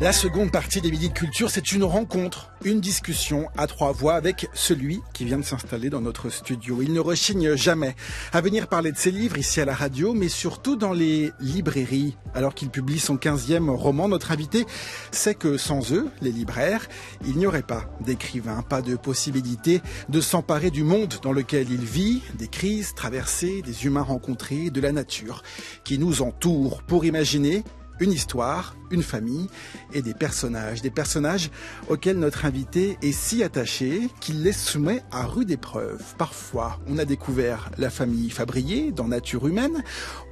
La seconde partie des Midi c'est une rencontre, une discussion à trois voix avec celui qui vient de s'installer dans notre studio. Il ne rechigne jamais à venir parler de ses livres ici à la radio, mais surtout dans les librairies. Alors qu'il publie son 15e roman, notre invité sait que sans eux, les libraires, il n'y aurait pas d'écrivain, pas de possibilité de s'emparer du monde dans lequel il vit, des crises traversées, des humains rencontrés, de la nature qui nous entoure pour imaginer une histoire, une famille et des personnages. Des personnages auxquels notre invité est si attaché qu'il les soumet à rude épreuve. Parfois, on a découvert la famille Fabrier dans Nature Humaine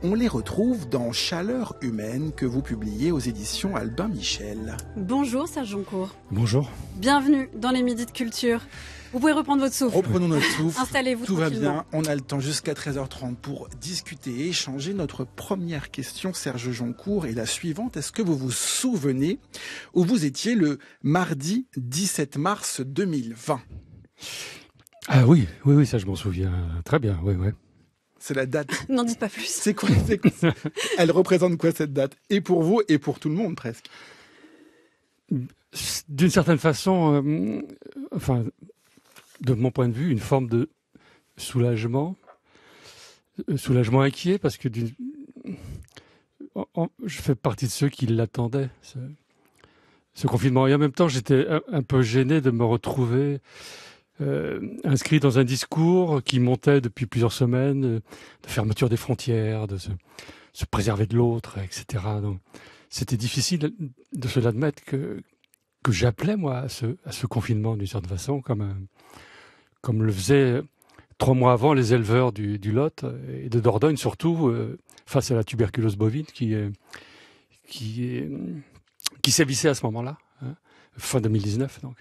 on les retrouve dans Chaleur humaine que vous publiez aux éditions Albin Michel. Bonjour Serge Joncourt. Bonjour. Bienvenue dans les midis de Culture. Vous pouvez reprendre votre souffle. Reprenons notre souffle. Installez-vous. Tout va bien. On a le temps jusqu'à 13h30 pour discuter et échanger. Notre première question, Serge Joncourt, Et la suivante. Est-ce que vous vous souvenez où vous étiez le mardi 17 mars 2020 Ah oui, oui, oui, ça je m'en souviens très bien. Oui, oui. C'est la date. N'en dites pas plus. C'est quoi, Elle représente quoi cette date Et pour vous et pour tout le monde presque D'une certaine façon, euh, enfin, de mon point de vue, une forme de soulagement, euh, soulagement inquiet parce que je fais partie de ceux qui l'attendaient. Ce, confinement. Et en même temps, j'étais un, peu gêné de me retrouver euh, inscrit dans un discours qui montait depuis plusieurs semaines euh, de fermeture des frontières, de se, préserver de l'autre, etc. Donc, c'était difficile de se l'admettre que, que j'appelais, moi, à ce, à ce confinement, d'une certaine façon, comme, comme le faisaient trois mois avant les éleveurs du, Lot et de Dordogne, surtout euh, face à la tuberculose bovine qui, qui, qui sévissait à ce moment-là, hein, fin 2019. Donc.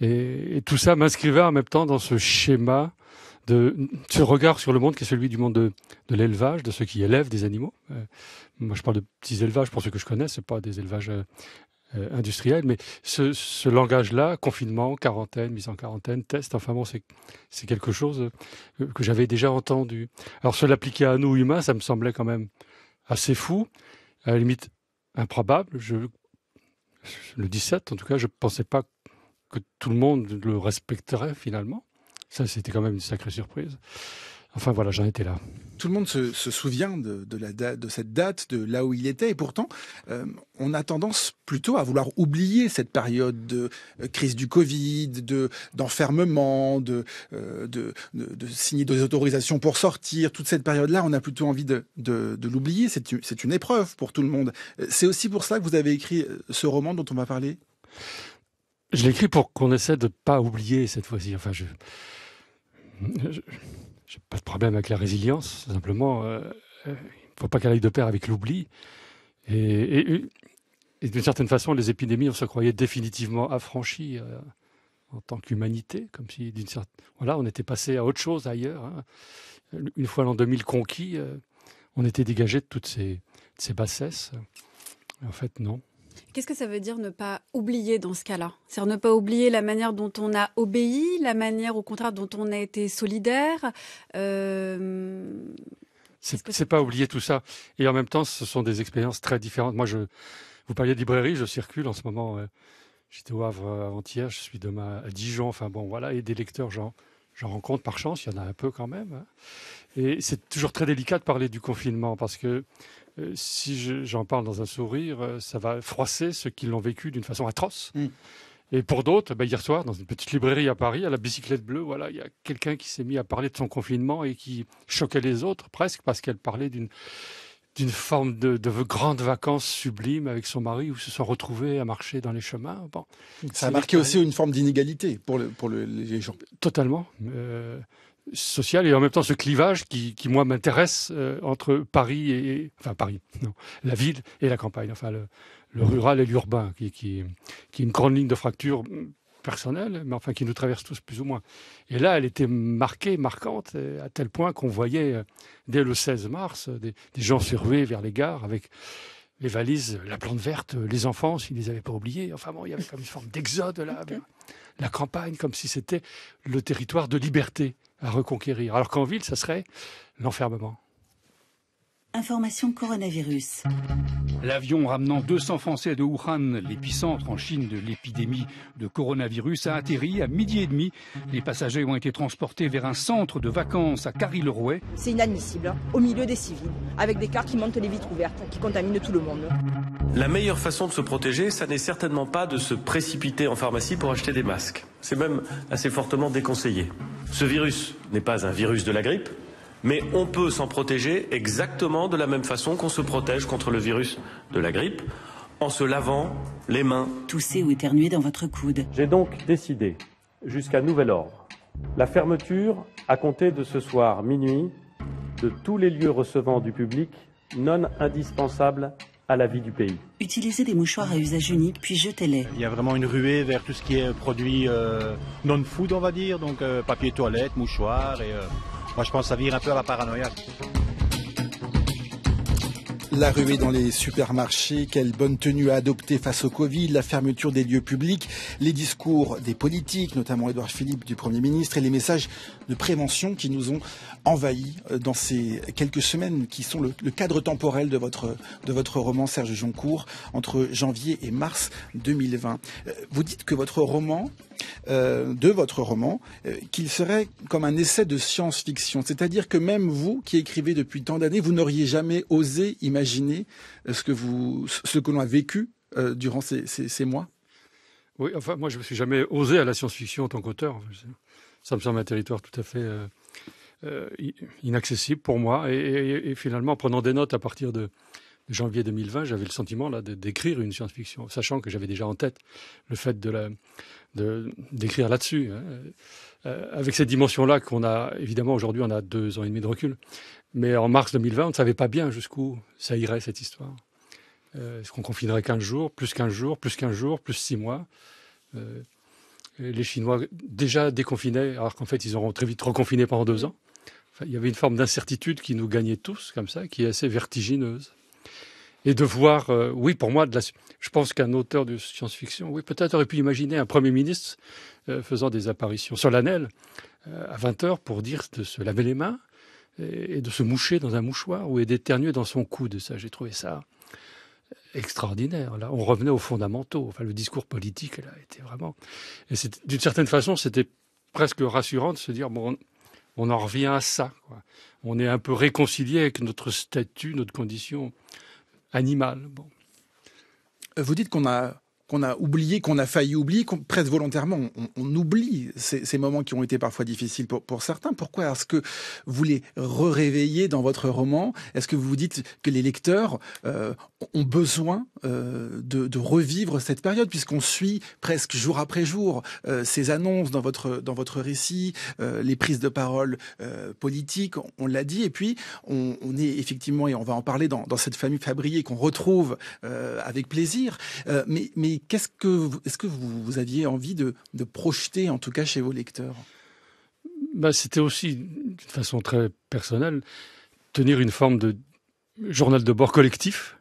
Et, tout ça m'inscrivait en même temps dans ce schéma de ce regard sur le monde qui est celui du monde de, l'élevage, de ceux qui élèvent des animaux. Euh, moi, je parle de petits élevages pour ceux que je connais, c'est pas des élevages euh, euh, industriels, mais ce, langage-là, confinement, quarantaine, mise en quarantaine, test, enfin bon, c'est, quelque chose que j'avais déjà entendu. Alors, se l'appliquer à nous humains, ça me semblait quand même assez fou, à la limite improbable. Je, le 17, en tout cas, je ne pensais pas que tout le monde le respecterait finalement. Ça, c'était quand même une sacrée surprise. Enfin voilà, j'en étais là. Tout le monde se, souvient de, la de cette date, de là où il était, et pourtant, euh, on a tendance plutôt à vouloir oublier cette période de euh, crise du Covid, de d'enfermement, euh, de, de, signer des autorisations pour sortir. Toute cette période-là, on a plutôt envie de, de, l'oublier. C'est une épreuve pour tout le monde. C'est aussi pour ça que vous avez écrit ce roman dont on va parler je l'écris pour qu'on essaie de ne pas oublier cette fois-ci. Enfin, je n'ai pas de problème avec la résilience, simplement, il euh, ne euh, faut pas qu'elle aille de pair avec l'oubli. Et, et, d'une certaine façon, les épidémies, on se croyait définitivement affranchis euh, en tant qu'humanité, comme si d'une certaine... Voilà, on était passé à autre chose ailleurs. Hein. Une fois l'an 2000 conquis, on était dégagé de toutes ces, ces bassesses. En fait, non. Qu'est-ce que ça veut dire ne pas oublier dans ce cas-là C'est-à-dire ne pas oublier la manière dont on a obéi, la manière au contraire dont on a été solidaire euh, C'est pas oublier tout ça. Et en même temps, ce sont des expériences très différentes. Moi, je, vous parliez de librairie, je circule en ce moment. Euh, j'étais au Havre euh, avant-hier, je suis demain à Dijon. Enfin bon, voilà. Et des lecteurs, j'en rencontre par chance, il y en a un peu quand même. Hein. Et c'est toujours très délicat de parler du confinement parce que euh, si j'en parle dans un sourire, euh, ça va froisser ceux qui l'ont vécu d'une façon atroce. Mm. Et pour d'autres, bah, hier soir, dans une petite librairie à Paris, à la bicyclette bleue, voilà, il y a quelqu'un qui s'est mis à parler de son confinement et qui choquait les autres presque parce qu'elle parlait d'une d'une forme de, de grandes vacances sublimes avec son mari où se sont retrouvés à marcher dans les chemins. ça a marqué aussi une forme d'inégalité pour, pour les gens. Totalement. Euh, social et en même temps ce clivage qui, qui moi, m'intéresse euh, entre Paris et, Enfin, Paris, non, la ville et la campagne, enfin, le, mm. rural et l'urbain, qui, qui, qui, est une grande ligne de fracture personnelle, mais enfin, qui nous traverse tous plus ou moins. Et là, elle était marquée, marquante, euh, à tel point qu'on voyait, euh, dès le 16 mars, des, gens se ruer vers les gares avec les valises, la plante verte, les enfants, s'ils ne les avaient pas oubliés. Enfin bon, il y avait comme une forme d'exode là. La campagne, comme si c'était le territoire de liberté à reconquérir. Alors qu'en ville, ça serait l'enfermement. Information coronavirus. L'avion ramenant 200 Français de Wuhan, l'épicentre en Chine de l'épidémie de coronavirus, a atterri à midi et demi. Les passagers ont été transportés vers un centre de vacances à Carilouet. rouet C'est inadmissible, hein, au milieu des civils, avec des cars qui montent les vitres ouvertes, qui contaminent tout le monde. La meilleure façon de se protéger, ça n'est certainement pas de se précipiter en pharmacie pour acheter des masques. C'est même assez fortement déconseillé. Ce virus n'est pas un virus de la grippe, mais on peut s'en protéger exactement de la même façon qu'on se protège contre le virus de la grippe en se lavant les mains. Tousser ou éternuer dans votre coude. J'ai donc décidé, jusqu'à nouvel ordre, la fermeture à compter de ce soir minuit de tous les lieux recevant du public non indispensables à la vie du pays. Utilisez des mouchoirs à usage unique, puis jetez-les. Il y a vraiment une ruée vers tout ce qui est produit euh, non-food, on va dire, donc euh, papier toilette, mouchoirs et... Euh, moi, je pense que ça vire un peu à la paranoïa. La ruée dans les supermarchés, quelle bonne tenue à adopter face au Covid, la fermeture des lieux publics, les discours des politiques, notamment Édouard Philippe du Premier ministre, et les messages de prévention qui nous ont envahis euh, dans ces quelques semaines qui sont le, cadre temporel de votre, de votre roman Serge Joncourt entre janvier et mars 2020. Euh, vous dites que votre roman, euh, de votre roman, qu'il serait comme un essai de science-fiction, c'est-à-dire que même vous qui écrivez depuis tant d'années, vous n'auriez jamais osé imaginer imaginer euh, ce que vous, ce que l'on a vécu euh, durant ces, mois Oui, enfin, moi, je ne me suis jamais osé à la science-fiction en tant qu'auteur. Ça me semble un territoire tout à fait euh, inaccessible pour moi. Et, finalement, en prenant des notes à partir de, janvier 2020, j'avais le sentiment là d'écrire une science-fiction, sachant que j'avais déjà en tête le fait de la d'écrire là-dessus. Hein. avec cette dimension là qu'on a, évidemment, aujourd'hui, on a deux ans et demi de recul. Mais en mars 2020, on ne savait pas bien jusqu'où ça irait cette histoire. Euh, est-ce qu'on confinerait 15 jours, plus 15 jours, plus 15 jours, plus 6 mois euh, Les Chinois déjà déconfinaient, alors qu'en fait, ils auront très vite reconfiné pendant deux ans. il y avait une forme d'incertitude qui nous gagnait tous, comme ça, qui est assez vertigineuse. Et de voir, euh, oui, pour moi, de la, je pense qu'un auteur de science-fiction, oui, peut-être aurait pu imaginer un Premier ministre faisant des apparitions solennelles à 20 h pour dire de se laver les mains, et, de se moucher dans un mouchoir ou d'éternuer dans son coude. Ça, j'ai trouvé ça extraordinaire. Là, on revenait aux fondamentaux. Enfin, le discours politique, là, était vraiment. Et d'une certaine façon, c'était presque rassurant de se dire bon, on en revient à ça. On est un peu réconcilié avec notre statut, notre condition animale. Bon. Vous dites qu'on a qu'on a oublié, qu'on a failli oublier, qu'on presque volontairement, on, oublie ces, moments qui ont été parfois difficiles pour, certains. Pourquoi est-ce que vous les réveillez dans votre roman Est-ce que vous vous dites que les lecteurs euh, ont besoin euh, de, revivre cette période puisqu'on suit presque jour après jour euh, ces annonces dans votre dans votre récit, euh, les prises de parole politiques, on, l'a dit, et puis on, est effectivement et on va en parler dans, cette famille Fabrier qu'on retrouve avec plaisir. mais qu'est-ce que est-ce que vous, aviez envie de, projeter en tout cas chez vos lecteurs bah, c'était aussi d'une façon très personnelle tenir une forme de journal de bord collectif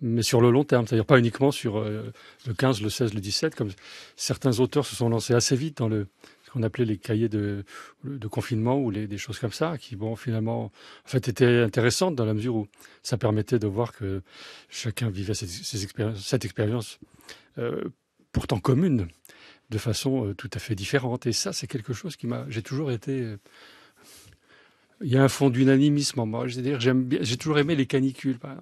mais sur le long terme, c'est-à-dire pas uniquement sur euh, le 15, le 16, le 17, comme certains auteurs se sont lancés assez vite dans le ce qu'on appelait les cahiers de, confinement ou les, des choses comme ça, qui bon finalement en fait étaient intéressantes dans la mesure où ça permettait de voir que chacun vivait ses, expériences, cette expérience euh, pourtant commune de façon euh, tout à fait différente. Et ça, c'est quelque chose qui m'a, j'ai toujours été il y a un fond d'unanimisme en moi. j'ai toujours aimé les canicules, par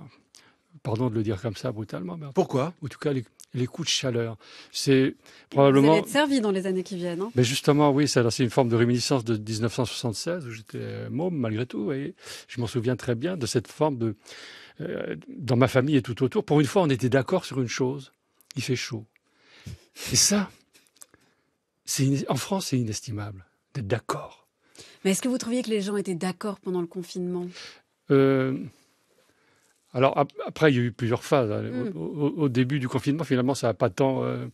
Pardon de le dire comme ça brutalement. Mais Pourquoi En tout cas, les, coups de chaleur. C'est probablement. Vous allez être servi dans les années qui viennent. Hein. mais justement, oui, c'est une forme de réminiscence de 1976 où j'étais euh, môme malgré tout. Et je m'en souviens très bien de cette forme de. Euh, dans ma famille et tout autour, pour une fois, on était d'accord sur une chose il fait chaud. Et ça, en France, c'est inestimable d'être d'accord. Mais est-ce que vous trouviez que les gens étaient d'accord pendant le confinement euh, alors après, il y a eu plusieurs phases. Hein. Mm. Au, début du confinement, finalement, ça n'a pas tant euh,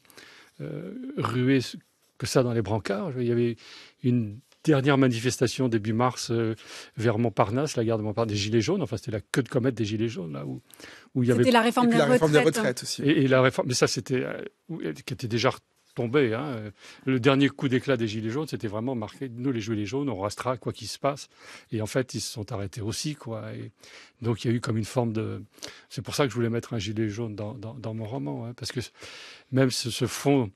euh, rué que ça dans les brancards. Il y avait une dernière manifestation début mars euh, vers Montparnasse, la gare de Montparnasse des Gilets jaunes. Enfin, c'était la queue de comète des Gilets jaunes là où, il y avait la réforme, des retraites la, aussi. Et, la réforme, mais ça c'était qui était déjà tombé. Hein. Le dernier coup d'éclat des Gilets jaunes, c'était vraiment marqué nous, les Gilets jaunes, on restera quoi qu'il se passe. Et en fait, ils se sont arrêtés aussi. quoi. Et donc, il y a eu comme une forme de. C'est pour ça que je voulais mettre un Gilet jaune dans, mon roman. Hein, parce que même ce, fond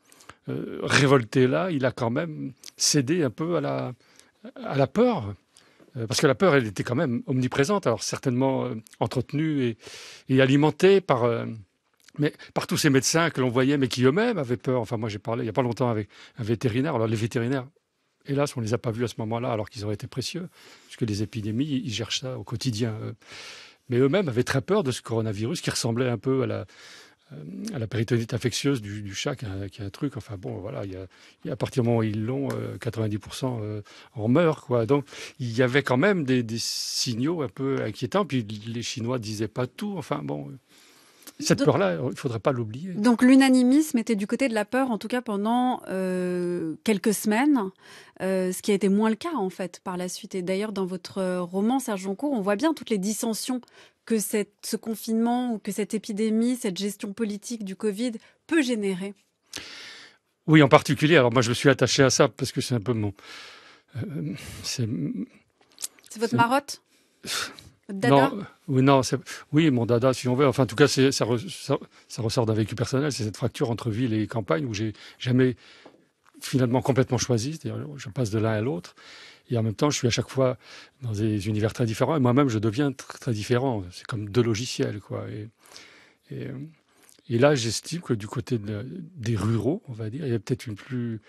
euh, révolté-là, il a quand même cédé un peu à la, à la peur euh, parce que la peur, elle était quand même omniprésente, alors certainement euh, entretenue et, alimentée par, mais par tous ces médecins que l'on voyait, mais qui eux-mêmes avaient peur. Enfin, moi, j'ai parlé il n'y a pas longtemps avec un vétérinaire. Alors, les vétérinaires, hélas, on ne les a pas vus à ce moment-là, alors qu'ils auraient été précieux, puisque les épidémies, ils cherchent ça au quotidien. Mais eux-mêmes avaient très peur de ce coronavirus qui ressemblait un peu à la, euh, la péritonite infectieuse du, chat, qui est, un, truc. Enfin bon, voilà, à partir du moment où ils l'ont, 90% euh, euh, en meurent. Quoi. Donc il y avait quand même des, des signaux un peu inquiétants. Puis les Chinois disaient pas tout. Enfin bon, cette peur-là, il ne faudrait pas l'oublier. Donc l'unanimisme était du côté de la peur, en tout cas pendant euh, quelques semaines, euh, ce qui a été moins le cas en fait par la suite. Et d'ailleurs, dans votre euh, roman, Serge Joncourt, on voit bien toutes les dissensions que cette, ce confinement ou que cette épidémie, cette gestion politique du Covid peut générer. Oui, en particulier. Alors moi, je me suis attaché à ça parce que c'est un peu mon... c'est votre marotte non, oui, non, oui, mon dada, si on veut. Enfin, en tout cas, ça, ça, ressort d'un vécu personnel. C'est cette fracture entre ville et campagne où j'ai jamais finalement complètement choisi. je passe de l'un à l'autre. Et en même temps, je suis à chaque fois dans des univers très différents. Et moi-même, je deviens très, différent. C'est comme deux logiciels, quoi. Et, et, euh, là, j'estime que du côté des ruraux, on va dire, il y a peut-être une plus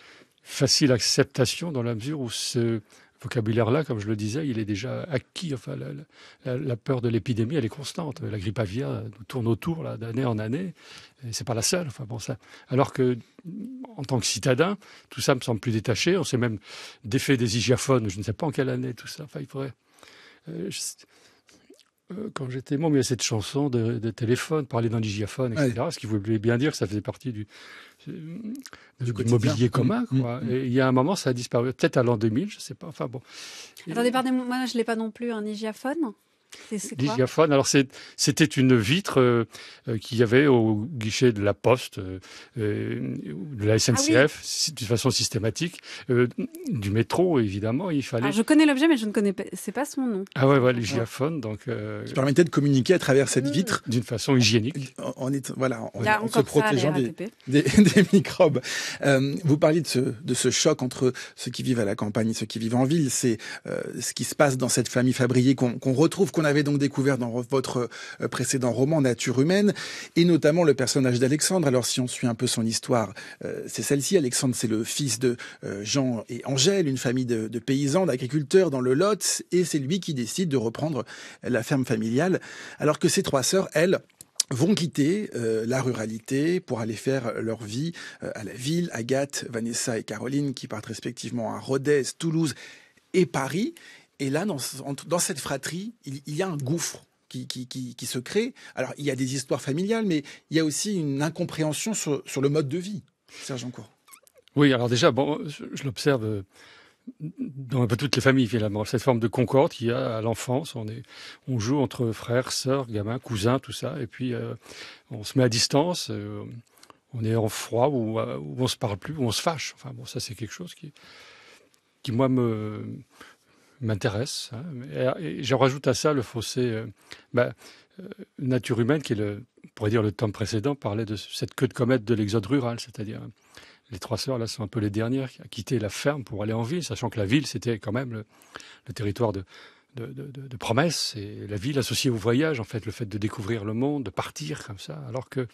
facile acceptation dans la mesure où ce, vocabulaire-là, comme je le disais, il est déjà acquis. Enfin, la, peur de l'épidémie, elle est constante. La grippe aviaire nous tourne autour d'année en année. C'est pas la seule. Enfin, bon, ça. Alors que, en tant que citadin, tout ça me semble plus détaché. On sait même défait des hygiaphones. Je ne sais pas en quelle année tout ça. il faudrait. Euh, euh, quand j'étais membre, il y cette chanson de, téléphone, parler d'un l'hygiaphone, etc. Ce qui voulait bien dire que ça faisait partie du, euh, mobilier commun. Mm, quoi. Mm, mm. Et il y a un moment, ça a disparu. Peut-être à l'an 2000, je ne sais pas. Enfin bon. Attendez, pardonnez moi je ne l'ai pas non plus, un hygiaphone L'Igaphone, alors c'était une vitre euh, euh, qu'il y avait au guichet de la Poste, euh, de la ah SNCF, de façon systématique, du métro évidemment. Il fallait. Ah, je connais l'objet, mais je ne connais pas. C'est pas son nom. Ah ouais, ouais donc. Qui permettait de communiquer à travers cette hmm. vitre d'une façon hygiénique. en est voilà, se protégeant des, microbes. vous parliez de ce, choc entre ceux qui vivent à la campagne et ceux qui vivent en ville. C'est ce qui se passe dans cette famille Fabrier qu'on retrouve, qu'on l'avez donc découvert dans votre euh, précédent roman Nature humaine, et notamment le personnage d'Alexandre. Alors si on suit un peu son histoire, euh, c'est celle-ci. Alexandre, c'est le fils de euh, Jean et Angèle, une famille de, paysans, d'agriculteurs dans le Lot, et c'est lui qui décide de reprendre la ferme familiale, alors que ses trois sœurs, elles, vont quitter la ruralité pour aller faire leur vie à la ville. Agathe, Vanessa et Caroline qui partent respectivement à Rodez, Toulouse et Paris. Et là, dans, cette fratrie, il, y a un gouffre. Qui, qui, se crée. Alors, il y a des histoires familiales, mais il y a aussi une incompréhension sur, le mode de vie. Serge Encourt. Oui, alors déjà, bon, je, l'observe euh, dans un peu toutes les familles finalement, cette forme de concorde qu'il y a à l'enfance, on, on joue entre frères, sœurs, gamins, cousins, tout ça, et puis euh, on se met à distance, euh, on est en froid, ou, on on se parle plus, ou on se fâche. Enfin bon, ça c'est quelque chose qui, qui moi me, m'intéresse. Hein. et, j'en rajoute à ça le fossé euh, bah, euh, nature humaine, qui est le, on pourrait dire le temps précédent, parlait de cette queue de comète de l'exode rural, c'est-à-dire euh, les trois sœurs là sont un peu les dernières à quitter la ferme pour aller en ville, sachant que la ville c'était quand même le, territoire de, de, de, promesses et la ville associée au voyage, en fait, le fait de découvrir le monde, de partir comme ça, alors que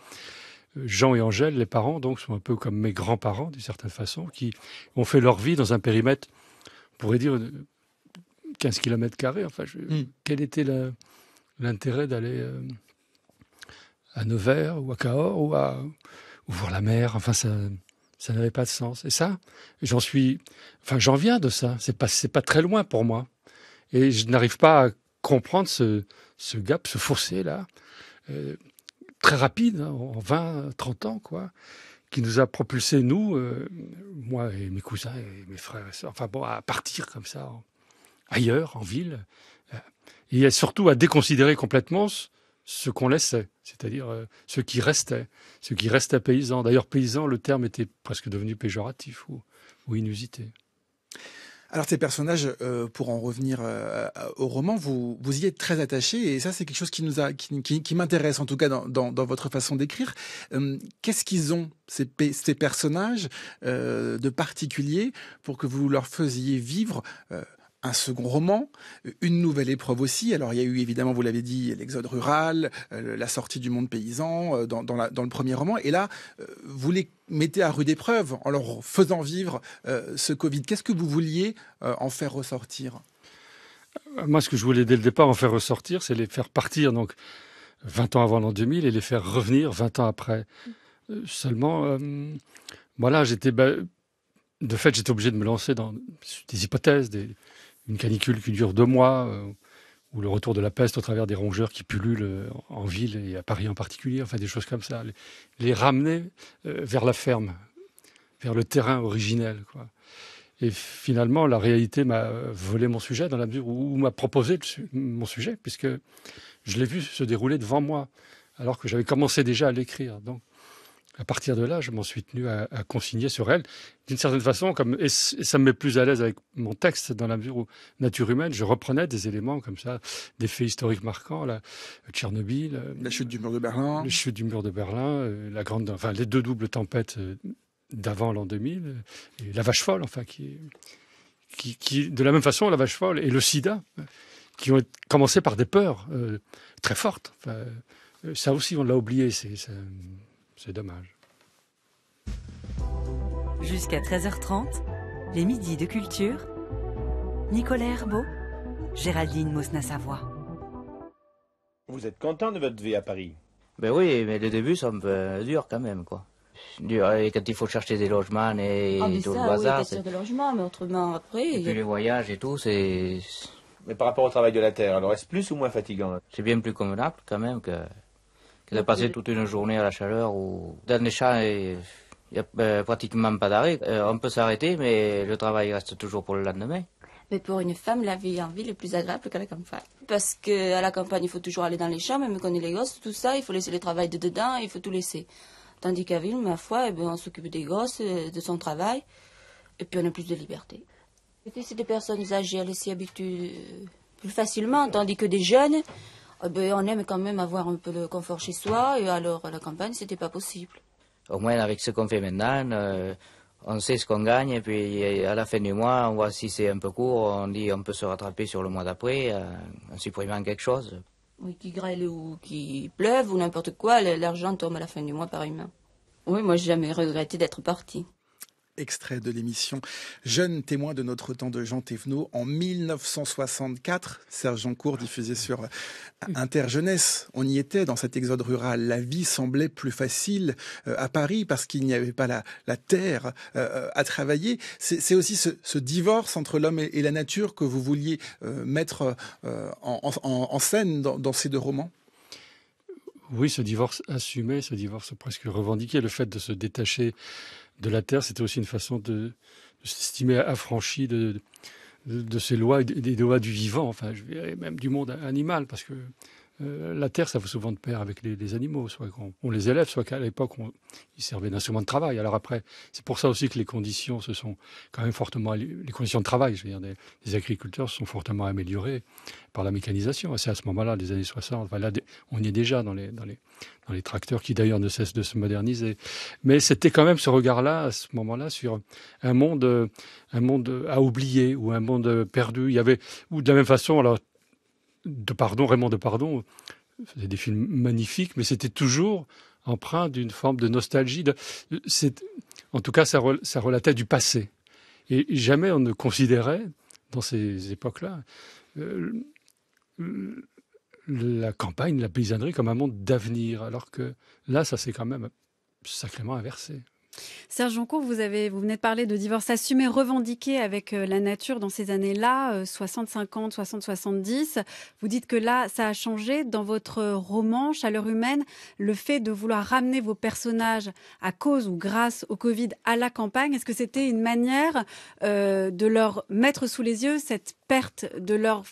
Jean et Angèle, les parents, donc, sont un peu comme mes grands-parents, d'une certaine façon, qui ont fait leur vie dans un périmètre, on pourrait dire, 15 km carrés. Enfin, hmm. quel était l'intérêt d'aller euh, à Nevers ou à Cahors ou à ou voir la mer Enfin, ça, ça n'avait pas de sens. Et ça, j'en suis, enfin, j'en viens de ça. C'est pas, c'est pas très loin pour moi. Et je n'arrive pas à comprendre ce, ce gap, ce fossé là, euh, très rapide, hein, en 20, 30 ans, quoi qui nous a propulsé, nous, euh, moi et mes cousins et mes frères enfin bon, à partir comme ça, ailleurs, en ville, euh, et surtout à déconsidérer complètement ce qu'on laissait, c'est-à-dire euh, ce qui restait, ce qui restait paysan. D'ailleurs, paysan, le terme était presque devenu péjoratif ou, inusité. Alors ces personnages, euh, pour en revenir au roman, vous, vous y êtes très attaché et ça c'est quelque chose qui nous qui, m'intéresse en tout cas dans, votre façon d'écrire. Hum, qu'est-ce qu'ils ont ces, ces personnages de particulier pour que vous leur faisiez vivre un second roman, une nouvelle épreuve aussi. Alors il y a eu évidemment, vous l'avez dit, l'exode rural, euh, la sortie du monde paysan euh, dans, le premier roman. Et là, euh, vous les mettez à rude épreuve en leur faisant vivre ce Covid. Qu'est-ce que vous vouliez en faire ressortir Moi, ce que je voulais dès le départ en faire ressortir, c'est les faire partir donc 20 ans avant l'an 2000 et les faire revenir 20 ans après. Seulement, voilà, j'étais... Bah, de fait, j'étais obligé de me lancer dans des hypothèses, des, une canicule qui dure deux mois, euh, ou le retour de la peste au travers des rongeurs qui pullulent euh, en ville et à Paris en particulier, enfin des choses comme ça, les, ramener euh, vers la ferme, vers le terrain originel. Et finalement, la réalité m'a volé mon sujet dans la mesure où, m'a proposé mon sujet, puisque je l'ai vu se dérouler devant moi, alors que j'avais commencé déjà à l'écrire. Donc, à partir de là, je m'en suis tenu à, consigner sur elle, d'une certaine façon, comme, et, ça me met plus à l'aise avec mon texte, dans la mesure où Nature humaine, je reprenais des éléments comme ça, des faits historiques marquants, la Tchernobyl, euh, la chute du mur de Berlin, la chute du mur de Berlin, euh, la grande, enfin, les deux doubles tempêtes euh, d'avant l'an 2000, la vache folle, enfin, qui, qui, de la même façon, la vache folle et le sida, qui ont commencé par des peurs très fortes. ça aussi, on l'a oublié. C'est, c'est dommage. Jusqu'à 13h30, les midis de culture. Nicolas Herbeau, Géraldine Mosna-Savoie. Vous êtes content de votre vie à Paris Ben oui, mais le début, ça me dur quand même, quoi. Hein, quand il faut chercher des logements et, ah, tout le bazar. Oui, des logements, mais autrement après. puis euh, les voyages et tout, c'est. Mais par rapport au travail de la terre, alors est-ce plus ou moins fatigant C'est bien plus convenable quand même que de passer toute une journée à la chaleur où dans les champs, il n'y a euh, pratiquement pas d'arrêt. Euh, on peut s'arrêter, mais le travail reste toujours pour le lendemain. Mais pour une femme, la vie en ville est plus agréable qu'à la campagne. Parce qu'à la campagne, il faut toujours aller dans les champs, même qu'on est les gosses, tout ça, il faut laisser le travail de dedans, il faut tout laisser. Tandis qu'à ville, ma foi, eh ben, on s'occupe des gosses, euh, de son travail, et puis on a plus de liberté. Et c'est des personnes âgées, elles s'y habituent plus facilement, tandis que des jeunes, ah ben, on aime quand même avoir un peu le confort chez soi, et alors la campagne, c'était pas possible. Au moins, avec ce qu'on fait maintenant, euh, on sait ce qu'on gagne, et puis à la fin du mois, on voit si c'est un peu court, on dit on peut se rattraper sur le mois d'après, euh, en supprimant quelque chose. Oui, qu'il grêle ou qu'il pleuve ou n'importe quoi, l'argent tombe à la fin du mois par une Oui, moi, j'ai jamais regretté d'être parti extrait de l'émission Jeune témoin de notre temps de Jean Thévenot en 1964. Serge Jancourt diffusé sur Interjeunesse. On y était dans cet exode rural. La vie semblait plus facile euh, à Paris parce qu'il n'y avait pas la, terre euh, euh, à travailler. C'est aussi ce, divorce entre l'homme et, la nature que vous vouliez mettre en, scène dans, dans ces deux romans. Oui, ce divorce assumé, ce divorce presque revendiqué, le fait de se détacher de la Terre, c'était aussi une façon de, s'estimer affranchi de, de, ces lois des lois du vivant, enfin, je dirais même du monde animal, parce que euh, la terre, ça va souvent de pair avec les, animaux, soit qu'on les élève, soit qu'à l'époque, ils servaient d'instrument de travail. Alors après, c'est pour ça aussi que les conditions se sont quand même fortement, les conditions de travail, je veux dire, des, agriculteurs sont fortement améliorées par la mécanisation. c'est à ce moment-là, des années 60, on y est déjà dans les, tracteurs qui d'ailleurs ne cessent de se moderniser. Mais c'était quand même ce regard-là, à ce moment-là, sur un monde, euh, un monde à oublier ou un monde perdu. Il y avait, ou de la même façon, alors de pardon, Raymond de Pardon euh, faisait des films magnifiques, mais c'était toujours empreint d'une forme de nostalgie. en tout cas, ça, relatait du passé. Et jamais on ne considérait, dans ces époques-là, euh, la campagne, la paysannerie comme un monde d'avenir, alors que là, ça s'est quand même sacrément inversé. Serge Joncourt, vous, avez, vous venez de parler de divorce assumé, revendiqué avec euh, la nature dans ces années-là, 60-50, euh, 60-70. Vous dites que là, ça a changé. Dans votre roman Chaleur humaine, le fait de vouloir ramener vos personnages à cause ou grâce au Covid à la campagne, est-ce que c'était une manière euh, de leur mettre sous les yeux cette perte, de leur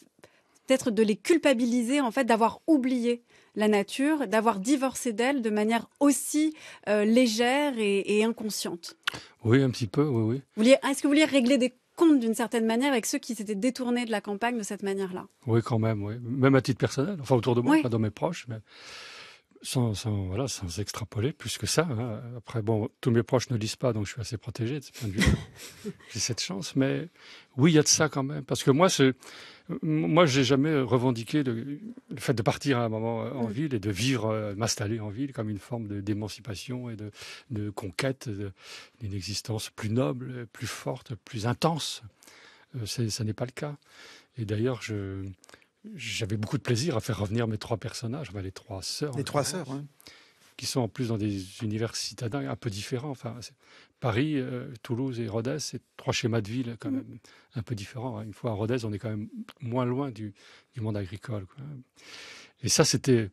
peut-être de les culpabiliser en fait d'avoir oublié la nature, d'avoir divorcé d'elle de manière aussi euh, légère et, inconsciente. Oui, un petit peu, oui, oui. Est-ce que vous vouliez régler des comptes d'une certaine manière avec ceux qui s'étaient détournés de la campagne de cette manière-là Oui, quand même, oui. Même à titre personnel, enfin autour de moi, pas dans mes proches, mais sans, voilà, sans extrapoler plus que ça. Hein. Après, bon, tous mes proches ne disent pas, donc je suis assez protégé J'ai cette chance, mais oui, il y a de ça quand même. Parce que moi, c'est... Moi, j'ai jamais revendiqué le, fait de partir à un moment euh, en mm. ville et de vivre, euh, m'installer en ville comme une forme d'émancipation et de, conquête d'une existence plus noble, plus forte, plus intense. Euh, Ce ça n'est pas le cas. Et d'ailleurs, j'avais beaucoup de plaisir à faire revenir mes trois personnages, les trois sœurs. Les trois sœurs, oui qui sont en plus dans des univers citadins un peu différents. Enfin, Paris, euh, Toulouse et Rodez, c'est trois schémas de ville quand mm. même un peu différents. Une fois à Rodez, on est quand même moins loin du, monde agricole. Et ça, c'était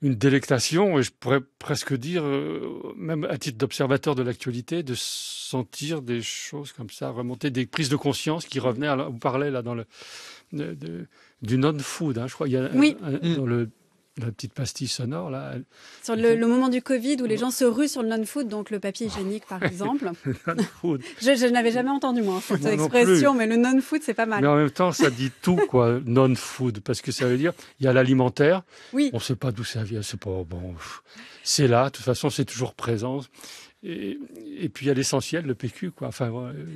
une délectation, et je pourrais presque dire, euh, même à titre d'observateur de l'actualité, de sentir des choses comme ça, remonter des prises de conscience qui revenaient, à, vous parlez là dans le, du non-food, hein, je crois, il y a oui. Mm. dans le la petite pastille sonore là. Sur le, moment du Covid où les mm. gens se ruent sur le non-food, donc le papier hygiénique par exemple. je, n'avais jamais entendu moi hein, cette expression, mais le non-food c'est pas mal. Mais en même temps, ça dit tout quoi, non-food, parce que ça veut dire il y a l'alimentaire. Oui. On ne sait pas d'où ça vient, c'est pas bon. C'est là, de toute façon, c'est toujours présent et, puis, il y a l'essentiel, le PQ. Quoi. Enfin,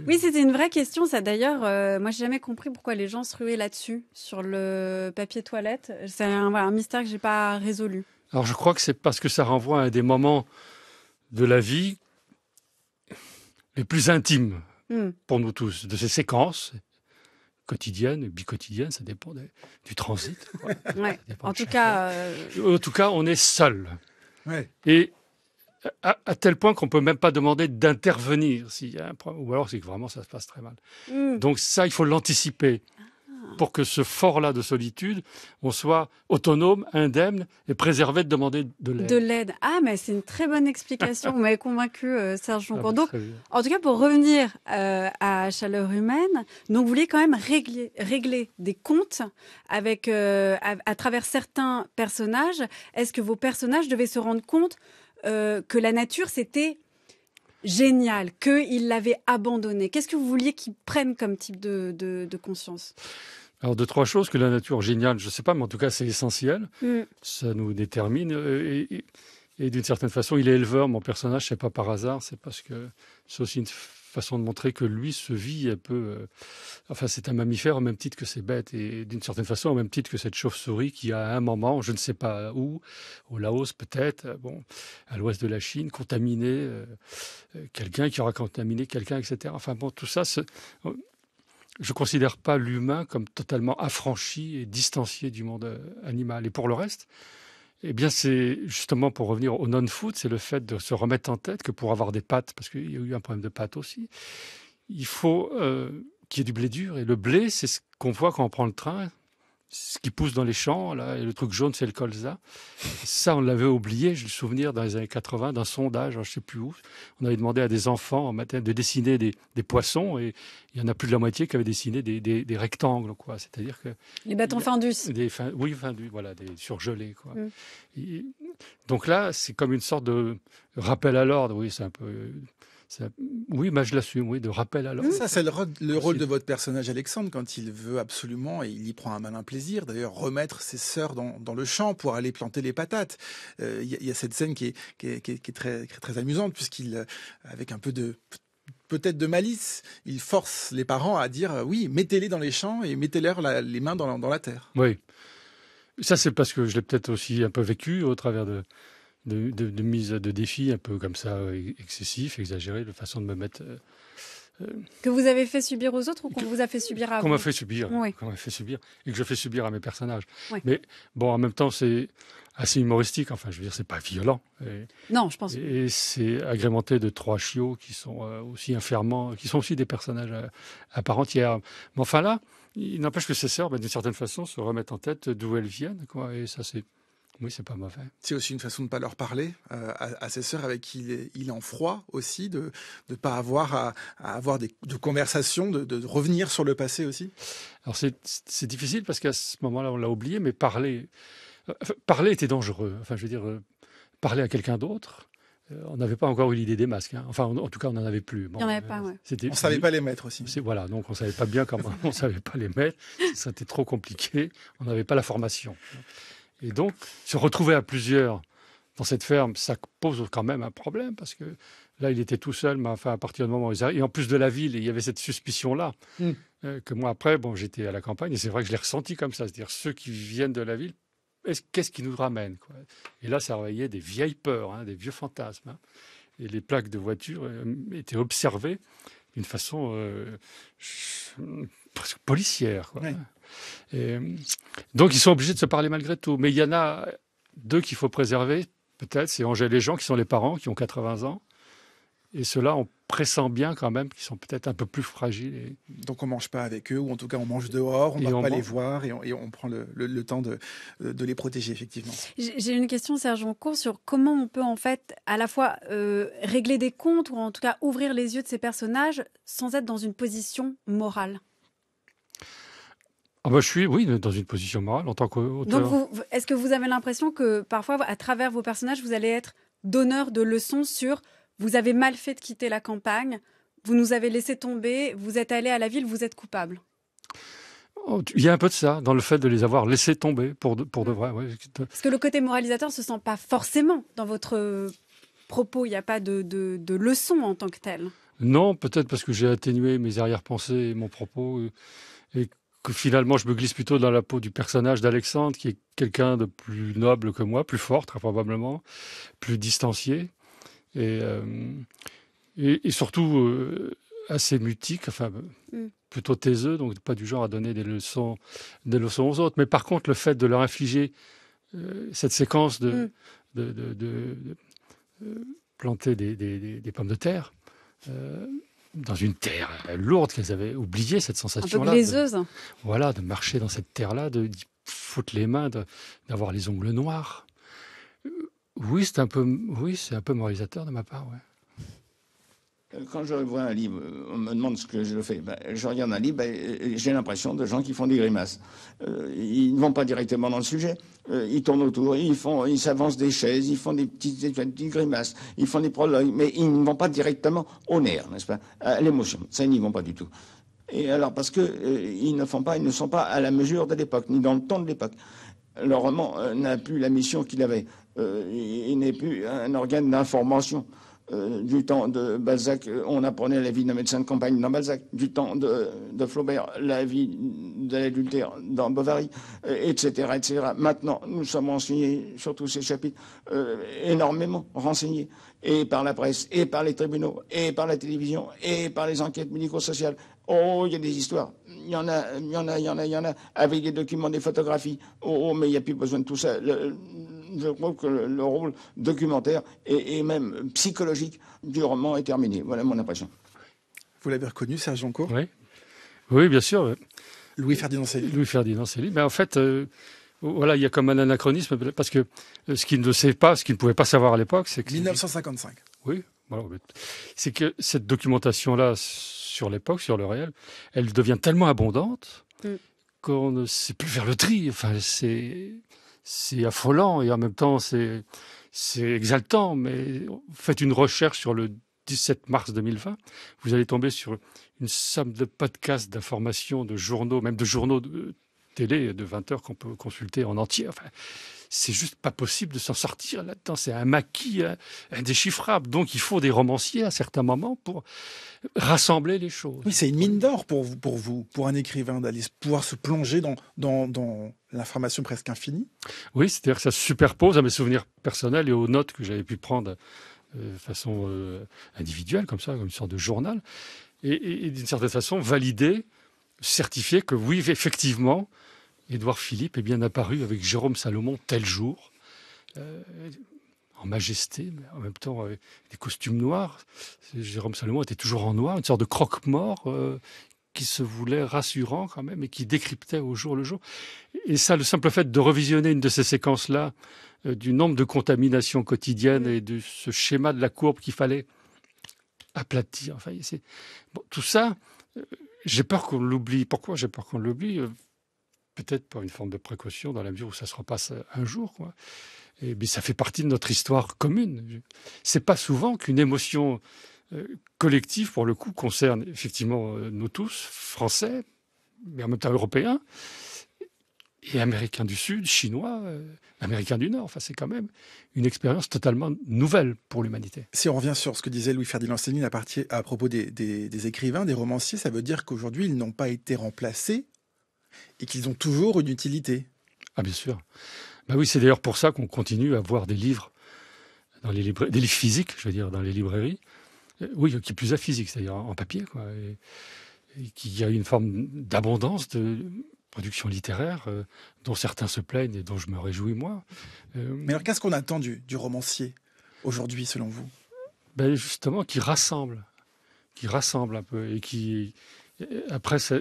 oui, c'était une vraie question, ça d'ailleurs. moi, euh, moi, j'ai jamais compris pourquoi les gens se ruaient là-dessus, sur le papier toilette. C'est un, mystère que j'ai pas résolu. Alors, je crois que c'est parce que ça renvoie à des moments de la vie les plus intimes hmm. pour nous tous, de ces séquences quotidiennes, bicotidiennes, ça dépend du transit. en, tout cas, euh, en tout cas, on est seul. Et à, tel point qu'on ne peut même pas demander d'intervenir s'il y un ou alors c'est que vraiment ça se passe très mal. Hmm. Donc ça, il faut l'anticiper ah. pour que ce fort-là de solitude, on soit autonome, indemne et préservé de demander de l'aide. De l'aide. Ah, mais c'est une très bonne explication. Vous m'avez convaincu, euh, Serge ah, en tout cas, pour revenir euh, à Chaleur Humaine, donc vous voulez quand même régler, régler des comptes avec, euh, à, travers certains personnages. Est-ce que vos personnages devaient se rendre compte euh, que la nature, c'était génial, qu'il l'avait abandonné Qu'est-ce que vous vouliez qu'il prenne comme type de, conscience alors, deux, trois choses que la nature géniale, je ne sais pas, mais en tout cas, c'est essentiel. Mm. Ça nous détermine. Euh, et, d'une certaine façon, il est éleveur. Mon personnage, c'est pas par hasard, c'est parce que c'est aussi façon de montrer que lui se vit un peu. Euh, enfin, c'est un mammifère au même titre que ces bêtes et d'une certaine façon au même titre que cette chauve-souris qui, à un moment, je ne sais pas où, au Laos peut-être, euh, bon, à l'ouest de la Chine, contaminé euh, quelqu'un qui aura contaminé quelqu'un, etc. Enfin bon, tout ça, je ne considère pas l'humain comme totalement affranchi et distancié du monde animal. Et pour le reste, eh bien, c'est justement pour revenir au non-food, c'est le fait de se remettre en tête que pour avoir des pâtes, parce qu'il y a eu un problème de pâtes aussi, il faut euh, qu'il y ait du blé dur. Et le blé, c'est ce qu'on voit quand on prend le train ce qui pousse dans les champs, là, le truc jaune, c'est le colza. Ça, on l'avait oublié, je le souviens, dans les années 80, d'un sondage, je ne sais plus où. On avait demandé à des enfants matin, de dessiner des, poissons, et il y en a plus de la moitié qui avaient dessiné des, rectangles, quoi. C'est-à-dire que. Les bâtons fendus. Des fin, oui, fendus, voilà, des surgelés, quoi. Mmh. donc là, c'est comme une sorte de rappel à l'ordre, oui, c'est un peu oui, bah je l'assume, oui, de rappel alors. Ça, c'est le, le, rôle de votre personnage Alexandre quand il veut absolument, et il y prend un malin plaisir, d'ailleurs, remettre ses sœurs dans, dans, le champ pour aller planter les patates. Euh, il y, a cette scène qui est, qui très, très, amusante, puisqu'il, euh, avec un peu de peut-être de malice, il force les parents à dire euh, oui, mettez-les dans les champs et mettez-leur les mains dans dans la terre. Oui. Ça, c'est parce que je l'ai peut-être aussi un peu vécu au travers de, de, mise de défi un peu comme ça, excessif, exagéré, de façon de me mettre. Euh, euh, que vous avez fait subir aux autres ou qu'on vous a fait subir à Qu'on m'a fait subir. Qu'on m'a fait subir. Et que je fais subir à mes personnages. Mais bon, en même temps, c'est assez humoristique. Enfin, je veux dire, c'est pas violent. non, je pense. Et, c'est agrémenté de trois chiots qui sont euh, aussi infirmants, qui sont aussi des personnages à, part entière. Mais enfin là, il n'empêche que ces sœurs, ben, d'une certaine façon, se remettent en tête d'où elles viennent. Quoi, et ça, c'est oui, c'est pas mauvais. C'est aussi une façon de ne pas leur parler euh, à, ses sœurs avec qui il est, il en froid aussi, de ne pas avoir à, avoir des de conversations, de, revenir sur le passé aussi. Alors c'est difficile parce qu'à ce moment-là, on l'a oublié, mais parler, euh, parler était dangereux. Enfin, je veux dire, euh, parler à quelqu'un d'autre, on n'avait pas encore eu l'idée des masques. Hein. Enfin, en tout cas, on n'en avait plus. on ne ouais. savait pas les mettre aussi. Voilà, donc on ne savait pas bien comment on savait pas les mettre. C'était trop compliqué. On n'avait pas la formation. Et donc, se retrouver à plusieurs dans cette ferme, ça pose quand même un problème parce que là, il était tout seul, mais enfin, à partir du moment où ils arrivent, et en plus de la ville, il y avait cette suspicion-là. Hmm. Euh, que moi, après, bon, j'étais à la campagne et c'est vrai que je l'ai ressenti comme ça. C'est-à-dire, ceux qui viennent de la ville, qu'est-ce qui nous ramène quoi Et là, ça réveillait des vieilles peurs, hein, des vieux fantasmes. Hein. Et les plaques de voiture euh, étaient observées d'une façon euh, presque policière. Quoi. Hein donc ils sont obligés de se parler malgré tout. Mais il y en a deux qu'il faut préserver, peut-être, c'est Angèle et Jean, qui sont les parents, qui ont 80 ans. Et ceux-là, on pressent bien quand même qu'ils sont peut-être un peu plus fragiles. Donc on mange pas avec eux, ou en tout cas on mange dehors, on ne va pas les voir et on, prend le, temps de, les protéger, effectivement. J'ai une question, Serge Ancourt, sur comment on peut en fait à la fois euh, régler des comptes, ou en tout cas ouvrir les yeux de ces personnages, sans être dans une position morale. Ah bah, je suis, oui, dans une position morale en tant qu'auteur. Donc, est-ce que vous avez l'impression que parfois, à travers vos personnages, vous allez être donneur de leçons sur vous avez mal fait de quitter la campagne, vous nous avez laissé tomber, vous êtes allé à la ville, vous êtes coupable oh, il y a un peu de ça dans le fait de les avoir laissés tomber pour de, pour de mm. vrai. Ouais. Parce que le côté moralisateur se sent pas forcément dans votre euh, propos. Il n'y a pas de, de, leçon en tant que telle. Non, peut-être parce que j'ai atténué mes arrière-pensées et mon propos. Euh, et que finalement je me glisse plutôt dans la peau du personnage d'Alexandre, qui est quelqu'un de plus noble que moi, plus fort très hein, probablement, plus distancié, et, euh, et, surtout euh, assez mutique, enfin mm. plutôt taiseux, donc pas du genre à donner des leçons, des leçons aux autres. Mais par contre, le fait de leur infliger euh, cette séquence mm. de, de, de, de planter des, des, des, pommes de terre, dans une terre euh, lourde qu'elles avaient oublié cette sensation-là. peu glaiseuse. voilà, de marcher dans cette terre-là, de, foutre les mains, d'avoir les ongles noirs. Euh, oui, c'est un peu, oui, c'est un peu moralisateur de ma part. Ouais. Euh, quand je vois un livre, euh, on me demande ce que je fais. Ben, je regarde un livre, j'ai l'impression de gens qui font des grimaces. Euh, ils ne vont pas directement dans le sujet. ils tournent autour, ils font, ils s'avancent des chaises, ils font des petites, grimaces, ils font des prologues, mais ils ne vont pas directement au nerf, n'est-ce pas À l'émotion. Ça, ils n'y vont pas du tout. Et alors, parce que ils ne font pas, ils ne sont pas à la mesure de l'époque, ni dans le temps de l'époque. Le roman n'a plus la mission qu'il avait. il n'est plus un organe d'information. Euh, du temps de Balzac, euh, on apprenait la vie d'un médecin de campagne dans Balzac, du temps de, Flaubert, la vie de l'adultère dans Bovary, etc., euh, etc. Maintenant, nous sommes renseignés sur tous ces chapitres, énormément renseignés, et par la presse, et par les tribunaux, et par la télévision, et par les enquêtes médico-sociales. Oh, il y a des histoires. Il y en a, il y en a, il y en a, il y en a, avec des documents, des photographies. Oh, oh mais il n'y a plus besoin de tout ça je crois que le, rôle documentaire et, même psychologique du roman est terminé. Voilà mon impression. Vous l'avez reconnu, Serge Joncourt Oui. Oui, bien sûr. Louis-Ferdinand Céline. Louis-Ferdinand Céline. Mais ben, en fait, euh, oh, voilà, il y a comme un anachronisme, parce que euh, ce qu'il ne sait pas, ce qu'il ne pouvait pas savoir à l'époque, c'est que... 1955. Oui, C'est que cette documentation-là, sur l'époque, sur le réel, elle devient tellement abondante mm. qu'on ne sait plus faire le tri. Enfin, c'est c'est affolant et en même temps c'est exaltant. Mais faites une recherche sur le 17 mars 2020, vous allez tomber sur une somme de podcasts, d'informations, de journaux, même de journaux de euh, télé de 20 heures qu'on peut consulter en entier c'est juste pas possible de s'en sortir là-dedans. C'est un maquis euh, indéchiffrable. Donc il faut des romanciers à certains moments pour rassembler les choses. Oui, c'est une mine d'or pour vous, pour vous, pour un écrivain d'aller pouvoir se plonger dans, dans, l'information presque infinie. Oui, c'est-à-dire que ça se superpose à mes souvenirs personnels et aux notes que j'avais pu prendre euh, de façon euh, individuelle, comme ça, comme une sorte de journal, et, et d'une certaine façon valider certifier que oui, effectivement, Édouard Philippe est bien apparu avec Jérôme Salomon tel jour, euh, en majesté, mais en même temps avec des costumes noirs. Jérôme Salomon était toujours en noir, une sorte de croque-mort euh, qui se voulait rassurant quand même et qui décryptait au jour le jour. Et ça, le simple fait de revisionner une de ces séquences-là, euh, du nombre de contaminations quotidiennes et de ce schéma de la courbe qu'il fallait aplatir. Enfin, tout ça, j'ai peur qu'on l'oublie. Pourquoi j'ai peur qu'on l'oublie peut-être par une forme de précaution, dans la mesure où ça se repasse euh, un jour. Quoi. Et ça fait partie de notre histoire commune. C'est pas souvent qu'une émotion euh, collective, pour le coup, concerne effectivement euh, nous tous, Français, mais en même temps Européens, et Américains du Sud, Chinois, Américains du Nord. Enfin, c'est quand même une expérience totalement nouvelle pour l'humanité. Si on revient sur ce que disait Louis-Ferdinand Céline à, à, propos des, écrivains, des romanciers, ça veut dire qu'aujourd'hui, ils n'ont pas été remplacés, et qu'ils ont toujours une utilité. Ah bien sûr. Bah oui, c'est d'ailleurs pour ça qu'on continue à voir des livres, dans les des livres physiques, je veux dire, dans les librairies. Euh, oui, qui plus à physique, c'est-à-dire en papier, quoi. Et, qu'il y a une forme d'abondance de production littéraire euh, dont certains se plaignent et dont je me réjouis moi. Euh, Mais alors qu'est-ce qu'on attend du, du romancier aujourd'hui, selon vous ben, Justement, qui rassemble, qui rassemble un peu et qui, après, ça,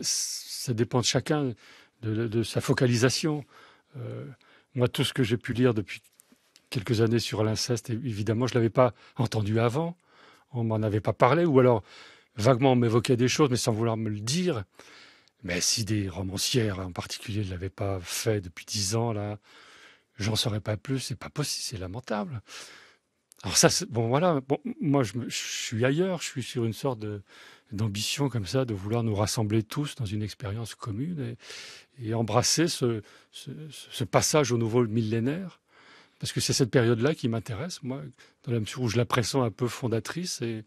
dépend de chacun, de, sa focalisation. Euh, moi, tout ce que j'ai pu lire depuis quelques années sur l'inceste, évidemment, je ne l'avais pas entendu avant. On m'en avait pas parlé. Ou alors, vaguement, on m'évoquait des choses, mais sans vouloir me le dire. Mais si des romancières en particulier ne l'avaient pas fait depuis dix ans, là, j'en saurais pas plus. C'est pas possible, c'est lamentable. Alors ça, bon voilà, moi je, suis ailleurs, je suis sur une sorte d'ambition comme ça, de vouloir nous rassembler tous dans une expérience commune et, embrasser ce, passage au nouveau millénaire, parce que c'est cette période-là qui m'intéresse, moi, dans la mesure où je la pressens un peu fondatrice et,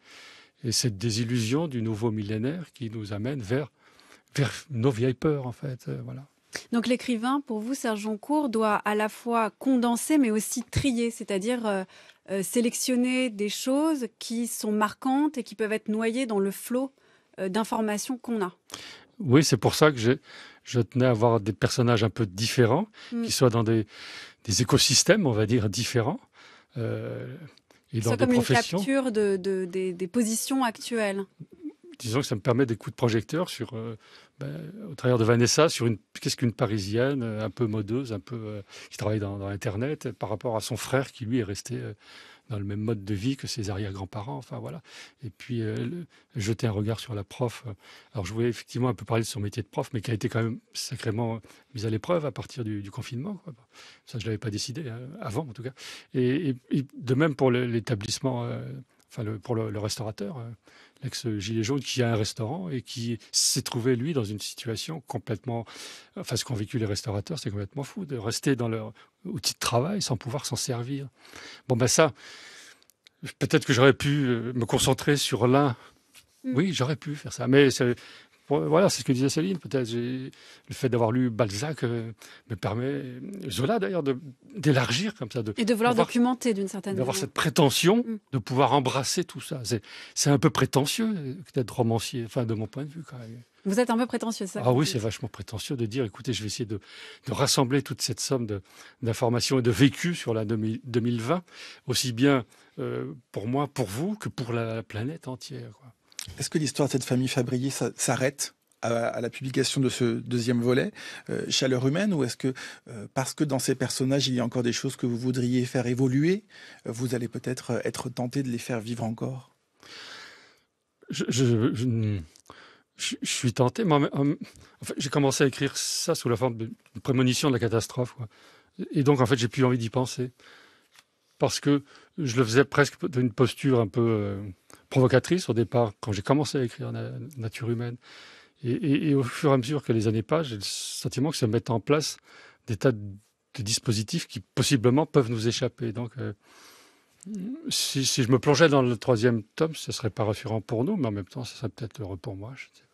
cette désillusion du nouveau millénaire qui nous amène vers, vers nos vieilles peurs, en fait, euh, voilà. Donc l'écrivain, pour vous, Serge Joncourt, doit à la fois condenser mais aussi trier, c'est-à-dire euh, euh, sélectionner des choses qui sont marquantes et qui peuvent être noyées dans le flot euh, d'informations qu'on a. Oui, c'est pour ça que je, tenais à avoir des personnages un peu différents, mm. qui soient dans des, écosystèmes, on va dire, différents. Euh, et dans comme une capture de, des positions actuelles disons que ça me permet des coups de projecteur sur, euh, ben, au travers de Vanessa, sur une, qu'est-ce qu'une Parisienne euh, un peu modeuse, un peu euh, qui travaille dans, dans Internet, par rapport à son frère qui lui est resté dans le même mode de vie que ses arrière-grands-parents. Enfin voilà. Et puis jeter un regard sur la prof. Alors je voulais effectivement un peu parler de son métier de prof, mais qui a été quand même sacrément mise à l'épreuve à partir du, confinement. Ça je l'avais pas décidé hein, avant en tout cas. et de même pour l'établissement enfin pour le, restaurateur, euh, l'ex-gilet jaune, qui a un restaurant et qui s'est trouvé, lui, dans une situation complètement... Enfin, ce qu'ont vécu les restaurateurs, c'est complètement fou, de rester dans leur outil de travail sans pouvoir s'en servir. Bon, ben ça, peut-être que j'aurais pu euh, me concentrer sur l'un. Mm. Oui, j'aurais pu faire ça, mais voilà, c'est ce que disait Céline, peut-être. Le fait d'avoir lu Balzac euh, me permet, Zola d'ailleurs, d'élargir comme ça. et de vouloir documenter d'une certaine manière. D'avoir cette prétention mm. de pouvoir embrasser tout ça. C'est un peu prétentieux d'être romancier, enfin de mon point de vue quand même. Vous êtes un peu prétentieux, ça Ah oui, c'est vachement prétentieux de dire, écoutez, je vais essayer de, rassembler toute cette somme d'informations et de vécu sur la 2020, aussi bien euh, pour moi, pour vous, que pour la, planète entière. Est-ce que l'histoire de cette famille Fabrier s'arrête à, la publication de ce deuxième volet, euh, Chaleur humaine, ou est-ce que euh, parce que dans ces personnages, il y a encore des choses que vous voudriez faire évoluer, euh, vous allez peut-être être tenté de les faire vivre encore je, suis tenté, mais j'ai commencé à écrire ça sous la forme de prémonition de la catastrophe. Et donc, en fait, j'ai plus envie d'y penser. Parce que je le faisais presque d'une posture un peu provocatrice au départ, quand j'ai commencé à écrire Nature humaine. Et, au fur et à mesure que les années passent, j'ai le sentiment que se met en place des tas de, dispositifs qui possiblement peuvent nous échapper. Donc, euh, si, je me plongeais dans le troisième tome, ce serait pas rassurant pour nous, mais en même temps, ce serait peut-être heureux pour moi. Je sais.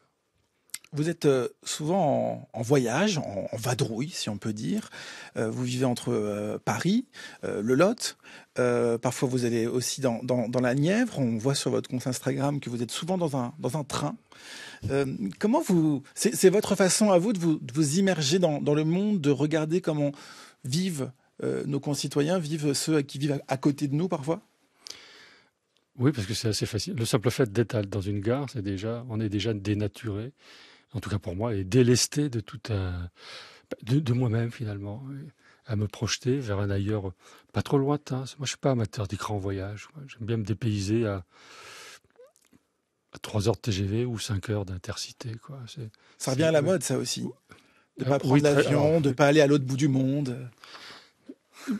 Vous êtes euh, souvent en, voyage, en, vadrouille, si on peut dire. Euh, vous vivez entre euh, Paris, le Lot. parfois, vous allez aussi dans, dans, dans, la Nièvre. On voit sur votre compte Instagram que vous êtes souvent dans un, dans un train. comment vous. C'est votre façon à vous de vous, immerger dans, dans, le monde, de regarder comment vivent nos concitoyens, vivent ceux qui vivent à, côté de nous parfois oui, parce que c'est assez facile. Le simple fait d'être dans une gare, c'est déjà, on est déjà dénaturé en tout cas pour moi, et délesté de tout un, de, moi-même finalement, à me projeter vers un ailleurs pas trop lointain. Moi, je suis pas amateur d'écran en voyage. J'aime bien me dépayser à, 3 heures de TGV ou 5 heures d'intercité. ça revient à la mode, ça aussi. De ne ah pas prendre l'avion, de ne pas aller à l'autre bout du monde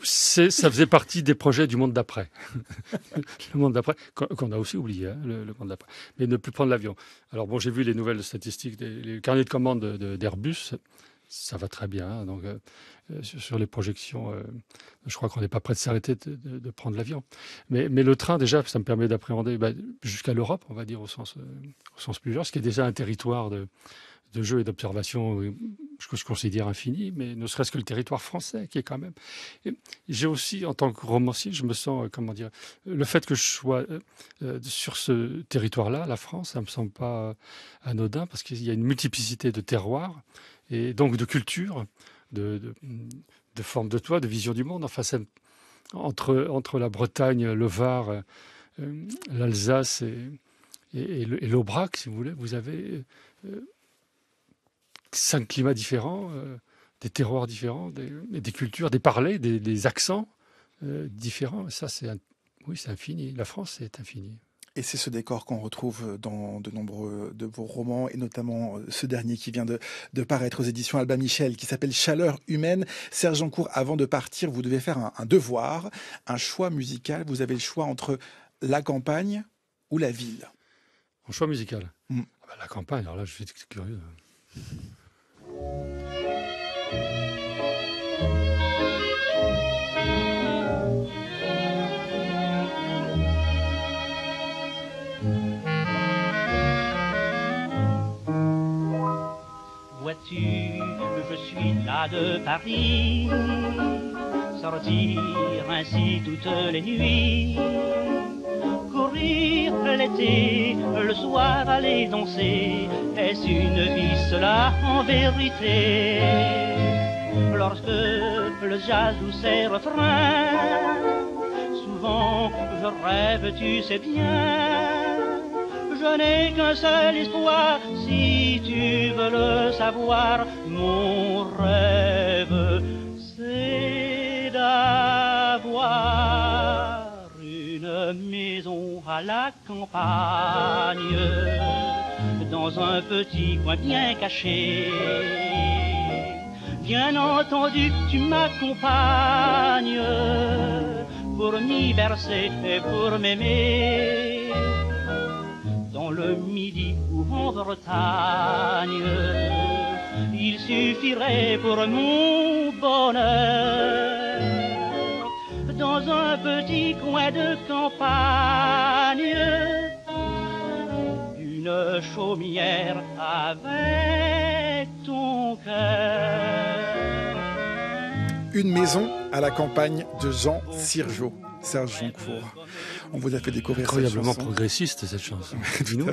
ça faisait partie des projets du monde d'après. le monde d'après, qu'on a aussi oublié, hein, le, monde d'après. Mais ne plus prendre l'avion. Alors bon, j'ai vu les nouvelles statistiques, des, les carnets de commandes d'Airbus. ça va très bien. Hein, donc, euh, euh, sur, les projections, euh, je crois qu'on n'est pas prêt de s'arrêter de, prendre l'avion. Mais, le train, déjà, ça me permet d'appréhender bah, jusqu'à l'Europe, on va dire, au sens, au sens plus large, ce qui est déjà un territoire de, de jeu et d'observation que euh, je considère infini, mais ne serait-ce que le territoire français, qui est quand même. J'ai aussi, en tant que romancier, je me sens, euh, comment dire, euh, le fait que je sois sur ce territoire-là, la France, ça ne me semble pas anodin, parce qu'il y a une multiplicité de terroirs, et donc de cultures, de, formes de toits, de visions du monde. Enfin, entre, entre la Bretagne, le Var, l'Alsace et, et, l'Aubrac, si vous voulez, vous avez cinq climats différents, euh, des terroirs différents, des, cultures, des parlers, des, accents euh, différents. Ça, c'est oui, c'est infini. La France, est infinie. Et c'est ce décor qu'on retrouve dans de nombreux de vos romans, et notamment euh, ce dernier qui vient de, paraître aux éditions Albin Michel, qui s'appelle Chaleur humaine. Serge Ancourt, avant de partir, vous devez faire un, devoir, un choix musical. Vous avez le choix entre la campagne ou la ville. Un choix musical mm. ah bah, La campagne, alors là, je suis curieux. Vois-tu, je suis là de Paris sortir ainsi toutes les nuits, courir l'été, le soir aller danser, est-ce une vie cela en vérité Lorsque le jazz ou ses refrains, souvent je rêve, tu sais bien, je n'ai qu'un seul espoir, si tu veux le savoir, mon rêve la campagne, dans un petit coin bien caché. Bien entendu, tu m'accompagnes pour m'y verser et pour m'aimer. Dans le midi ou en Bretagne, il suffirait pour mon bonheur dans un petit coin de campagne une chaumière avec ton cœur. Une maison à la campagne de Jean Sirgeau, Serge Joncourt. On vous a fait découvrir Incroyablement progressiste cette chanson.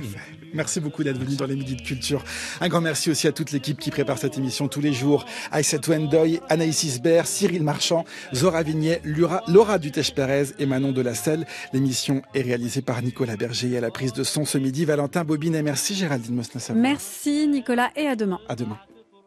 merci beaucoup d'être venu dans les Midi de Culture. Un grand merci aussi à toute l'équipe qui prépare cette émission tous les jours. Isaac Wendoy, Anaïs Isbert, Cyril Marchand, Zora Vignet, Laura Dutèche-Pérez et Manon de la Selle. L'émission est réalisée par Nicolas Berger et à la prise de son ce midi, Valentin Bobine. merci Géraldine Mosna. Merci Nicolas et à demain. À demain.